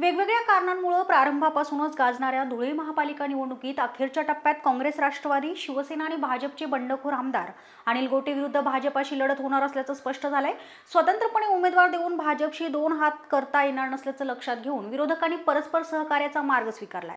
वेगवेगळ्या कारणांमुळे प्रारंभापासूनच गाजणाऱ्या धुळे महापालिका निवडणुकीत अखेरच्या टप्प्यात काँग्रेस राष्ट्रवादी शिवसेना आणि भाजपचे बंडखोर आमदार अनिल गोटे विरुद्ध भाजपाशी लढत होणार असल्याचं स्पष्ट झालंय स्वतंत्रपणे उमेदवार देऊन भाजपशी दोन हात करता येणार नसल्याचं लक्षात घेऊन विरोधकांनी परस्पर सहकार्याचा मार्ग स्वीकारला